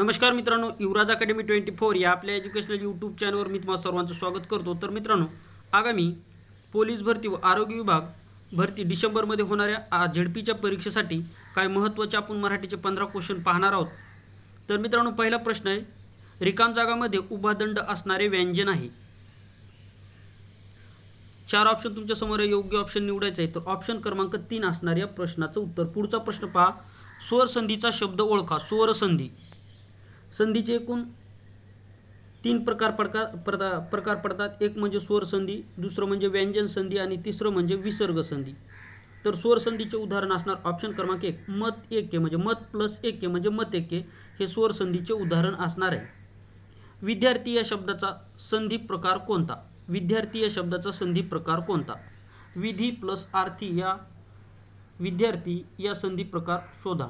नमस्कार मित्रांनो युवराज academy twenty four या आपल्या एज्युकेशनल यूट्यूब चॅनलवर मी तुम्हाला सर्वांचं स्वागत करतो तर मित्रांनो आगामी पोलीस भरती व आरोग्य विभाग भरती डिसेंबरमध्ये होणाऱ्या झेडपीच्या परीक्षेसाठी काही महत्त्वाचे आपण मराठीचे पंधरा क्वेश्चन पाहणार आहोत तर मित्रांनो पहिला प्रश्न आहे रिकाम जागामध्ये उभादंड असणारे व्यंजन आहे चार ऑप्शन तुमच्यासमोर योग्य ऑप्शन निवडायचं आहे तर ऑप्शन क्रमांक तीन असणाऱ्या प्रश्नाचं उत्तर पुढचा प्रश्न पहा स्वरसंधीचा शब्द ओळखा स्वरसंधी संधीचे एकूण तीन प्रकार पडका प्रदा प्रकार पडतात एक म्हणजे स्वर संधी दुसरं म्हणजे व्यंजन संधी आणि तिसरं म्हणजे विसर्ग संधी तर स्वर संधीचे उदाहरण असणार ऑप्शन क्रमांक एक मत एक के म्हणजे मत प्लस एक के म्हणजे मत एक के हे स्वर संधीचे उदाहरण असणार आहे विद्यार्थी या शब्दाचा संधी प्रकार कोणता विद्यार्थी या शब्दाचा संधी प्रकार कोणता विधी प्लस आर्थी या विद्यार्थी या संधी प्रकार शोधा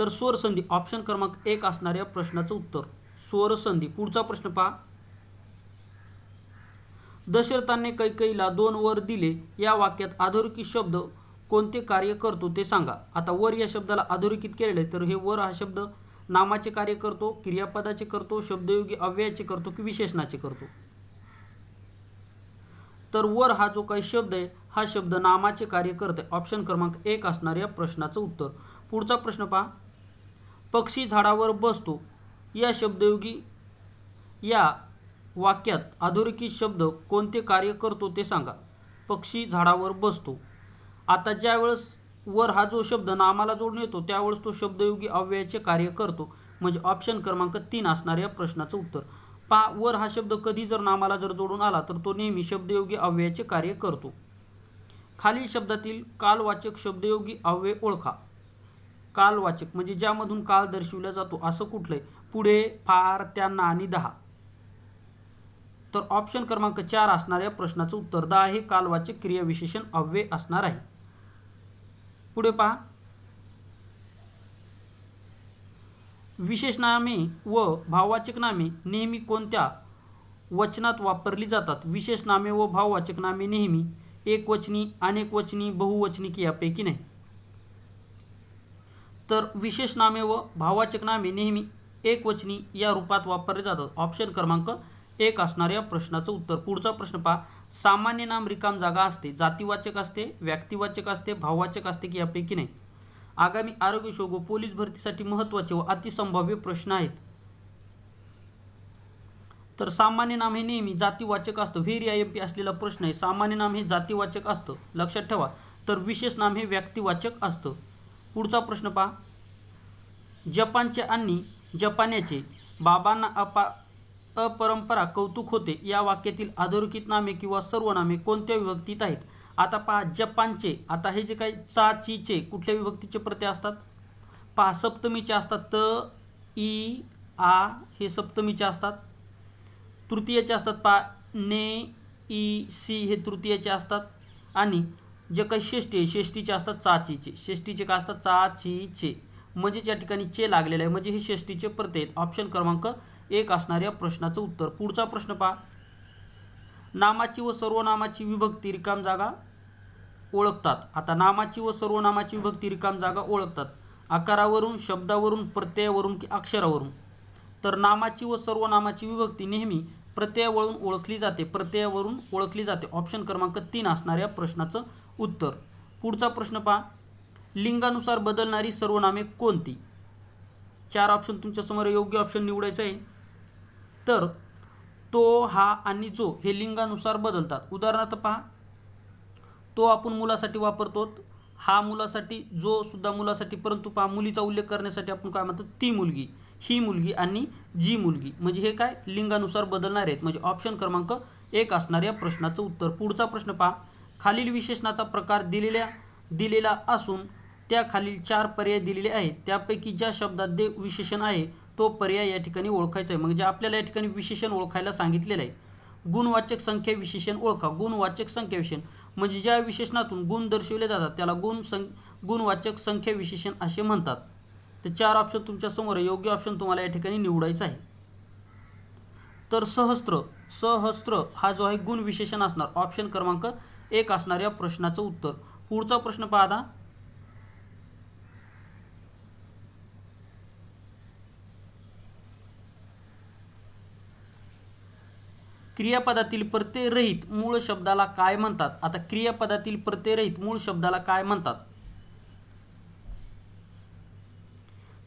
तर स्वर संधी ऑप्शन क्रमांक एक असणाऱ्या प्रश्नाचं उत्तर स्वर संधी पुढचा प्रश्न पहा दशरथाने कैकईला दोन वर दिले या वाक्यात अधोरेखित शब्द कोणते कार्य करतो ते सांगा आता वर या शब्दाला अधोरेखित केलेले तर हे वर हा शब्द नामाचे कार्य करतो क्रियापदाचे करतो शब्दयोगी अव्ययाचे करतो की विशेषणाचे करतो तर वर हा जो काही शब्द आहे हा शब्द नामाचे कार्य करते ऑप्शन क्रमांक एक असणाऱ्या प्रश्नाचं उत्तर पुढचा प्रश्न पहा पक्षी झाडावर बसतो या शब्दयोगी या वाक्यात अधोरेखित शब्द कोणते कार्य करतो ते सांगा पक्षी झाडावर बसतो आता ज्यावेळेस वर हा जो शब्द नामाला जोडून येतो त्यावेळेस तो शब्दयोगी अव्ययाचे कार्य करतो म्हणजे ऑप्शन क्रमांक तीन असणाऱ्या प्रश्नाचं उत्तर पा वर हा शब्द कधी जर नामाला जर जोडून आला तर तो नेहमी शब्दयोगी अव्ययाचे कार्य करतो खालील शब्दातील कालवाचक शब्दयोगी अव्यय ओळखा कालवाचक म्हणजे ज्यामधून काल दर्शविला जातो असं कुठलं आहे पुढे फार त्यांना आणि दहा तर ऑप्शन क्रमांक चार असणाऱ्या प्रश्नाचं उत्तर दहा आहे कालवाचक क्रियाविशेषण अव्यय असणार आहे पुढे पहा विशेषनामे व भाववाचक नामे नेहमी कोणत्या वचनात वापरली जातात विशेषनामे व भाववाचक नामे नेहमी एकवचनी अनेकवचनी बहुवचनी यापैकी नाही तर विशेष नामे व भाववाचक नामे नेहमी एकवचनी या रूपात वापरले जातात ऑप्शन क्रमांक एक असणाऱ्या प्रश्नाचं उत्तर पुढचा प्रश्न पहा सामान्य नाम रिकाम जागा असते जातीवाचक असते व्यक्तिवाचक असते भाववाचक असते की यापैकी नाही आगामी आरोग्य शोध व पोलीस भरतीसाठी महत्त्वाचे व अतिसंभाव्य प्रश्न आहेत तर सामान्य नाम हे नेहमी जातीवाचक असतं व्हेरी आय एम पी असलेला प्रश्न आहे सामान्य नाम हे जातीवाचक असतं लक्षात ठेवा तर विशेष नाम हे व्यक्तिवाचक असतं पुढचा प्रश्न पहा जपानचे आणि जपान्याचे बाबांना अपा अपरंपरा कौतुक होते या वाक्यातील अधोरेखित नामे किंवा सर्वनामे कोणत्या विभक्तीत आहेत आता पहा जपानचे आता हे जे काही चा चीचे कुठल्या विभक्तीचे प्रत्यय असतात पहा सप्तमीचे असतात त ई आ हे सप्तमीचे असतात तृतीयाचे असतात पा ने ई सी हे तृतीयाचे असतात आणि जे काही षष्टी आहे षष्टीचे असतात चाचीचे षष्टीचे काय असतात चाचीचे म्हणजेच या ठिकाणी चे लागलेले आहे म्हणजे हे षष्टीचे प्रत्येक ऑप्शन क्रमांक एक असणाऱ्या प्रश्नाचं उत्तर पुढचा प्रश्न पहा नामाची व सर्वनामाची विभक्ती रिकाम जागा ओळखतात आता नामाची व सर्वनामाची विभक्ती रिकाम जागा ओळखतात आकारावरून शब्दावरून प्रत्ययावरून की अक्षरावरून तर नामाची व सर्वनामाची विभक्ती नेहमी प्रत्ययावरून ओळखली जाते प्रत्ययावरून ओळखली जाते ऑप्शन क्रमांक तीन असणाऱ्या प्रश्नाचं उत्तर पुढचा प्रश्न पहा लिंगानुसार बदलणारी सर्वनामे कोणती चार ऑप्शन तुमच्यासमोर योग्य ऑप्शन निवडायचं आहे तर तो हा आणि जो हे लिंगानुसार बदलतात उदाहरणार्थ पहा तो आपण मुलासाठी वापरतो हा मुलासाठी जो सुद्धा मुलासाठी परंतु पहा मुलीचा उल्लेख करण्यासाठी आपण काय म्हणतो ती मुलगी ही मुलगी आणि जी मुलगी म्हणजे हे काय लिंगानुसार बदलणारे आहेत म्हणजे ऑप्शन क्रमांक एक असणाऱ्या प्रश्नाचं उत्तर पुढचा प्रश्न पहा खालील विशेषणाचा प्रकार दिलेल्या दिलेला असून त्या खालील चार पर्याय दिलेले आहेत त्यापैकी ज्या शब्दात दे विशेषण आहे तो पर्याय या ठिकाणी ओळखायचा आहे म्हणजे आपल्याला या ठिकाणी विशेषण ओळखायला सांगितलेलं आहे गुणवाचक संख्या विशेषण ओळखा गुणवाचक संख्या विशेषण म्हणजे ज्या विशेषणातून गुण दर्शविले जातात त्याला गुण सं गुणवाचक संख्या विशेषण असे म्हणतात तर चार ऑप्शन तुमच्यासमोर आहे योग्य ऑप्शन तुम्हाला या ठिकाणी निवडायचं आहे तर सहस्त्र सहस्त्र हा जो आहे गुण विशेषण असणार ऑप्शन क्रमांक एक असणाऱ्या प्रश्नाचं उत्तर पुढचा प्रश्न पाहता क्रियापदातील रहित मूळ शब्दाला काय म्हणतात आता क्रियापदातील रहित मूळ शब्दाला काय म्हणतात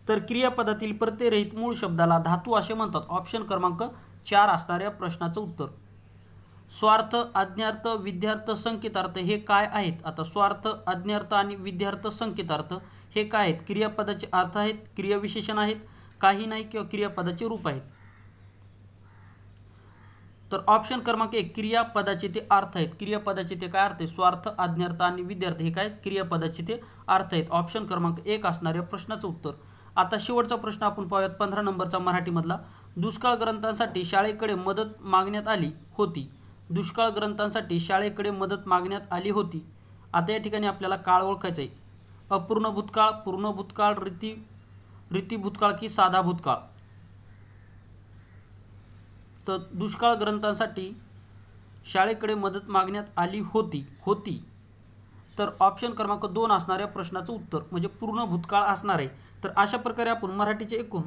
तर क्रियापदातील रहित मूळ शब्दाला धातू असे म्हणतात ऑप्शन क्रमांक चार असणाऱ्या प्रश्नाचं उत्तर स्वार्थ अज्ञार्थ विद्यार्थ संकेतार्थ हे काय आहेत आता स्वार्थ अज्ञार्थ आणि विद्यार्थ संकेतार्थ हे काय आहेत क्रियापदाचे अर्थ आहेत क्रियाविशेषण आहेत काही नाही किंवा क्रियापदाचे रूप आहेत तर ऑप्शन क्रमांक एक क्रियापदाचे ते अर्थ आहेत क्रियापदाचे ते काय अर्थ आहे स्वार्थ अज्ञार्थ आणि विद्यार्थ हे काय क्रियापदाचे ते अर्थ आहेत ऑप्शन क्रमांक एक असणाऱ्या प्रश्नाचं उत्तर आता शेवटचा प्रश्न आपण पाहूयात पंधरा नंबरचा मराठीमधला दुष्काळ ग्रंथांसाठी शाळेकडे मदत मागण्यात आली होती दुष्काळ ग्रंथांसाठी शाळेकडे मदत मागण्यात आली होती आता या ठिकाणी आपल्याला काळ ओळखायचं आहे अपूर्ण भूतकाळ पूर्ण भूतकाळ रीती रीती भूतकाळ की साधा भूतकाळ तर दुष्काळ ग्रंथांसाठी शाळेकडे मदत मागण्यात आली होती होती तर ऑप्शन क्रमांक दोन असणाऱ्या प्रश्नाचं उत्तर म्हणजे पूर्ण भूतकाळ असणार आहे तर अशा प्रकारे आपण मराठीचे एकूण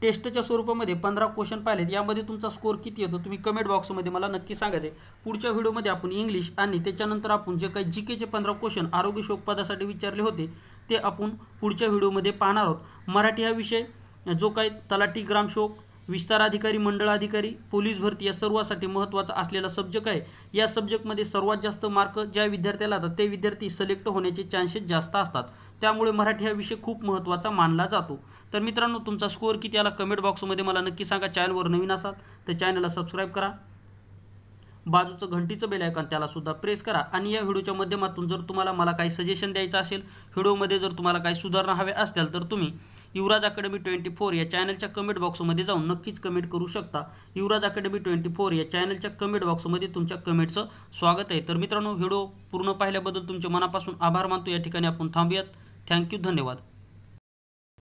टेस्टच्या स्वरूपामध्ये पंधरा क्वेश्चन पाहिलेत यामध्ये तुमचा स्कोर किती येतो तुम्ही कमेंट बॉक्समध्ये मला नक्की सांगायचं आहे पुढच्या व्हिडिओमध्ये आपण इंग्लिश आणि त्याच्यानंतर आपण जे काही जी केचे पंधरा क्वेश्चन आरोग्य शोकपदासाठी विचारले होते ते आपण पुढच्या व्हिडिओमध्ये पाहणार आहोत मराठी हा विषय जो काही तलाठी ग्रामशोक विस्तार अधिकारी मंडळ अधिकारी पोलीस भरती या सर्वासाठी महत्त्वाचा असलेला सब्जेक्ट आहे या सब्जेक्टमध्ये सर्वात जास्त मार्क ज्या विद्यार्थ्याला जातात ते विद्यार्थी सिलेक्ट होण्याचे चान्सेस जास्त असतात त्यामुळे मराठी हा विषय खूप महत्त्वाचा मानला जातो तर मित्रांनो तुमचा स्कोअर किती आला कमेंट बॉक्समध्ये मला नक्की सांगा चॅनलवर नवीन असाल तर चॅनलला सबस्क्राईब करा बाजूचं घंटीचं बेल आयकॉन त्यालासुद्धा प्रेस करा आणि या व्हिडिओच्या माध्यमातून जर तुम्हाला मला काही सजेशन द्यायचं असेल व्हिडिओमध्ये जर तुम्हाला काही सुधारणा हवे असतील तर तुम्ही युवराज अकॅडमी ट्वेंटी फोर या चॅनलच्या कमेंट बॉक्समध्ये जाऊन नक्कीच कमेंट करू शकता युवराज अकॅडमी ट्वेंटी फोर या चॅनलच्या कमेंट बॉक्समध्ये तुमच्या कमेंटचं स्वागत आहे तर मित्रांनो व्हिडिओ पूर्ण पाहिल्याबद्दल तुमच्या मनापासून आभार मानतो या ठिकाणी आपण थांबूयात थँक्यू धन्यवाद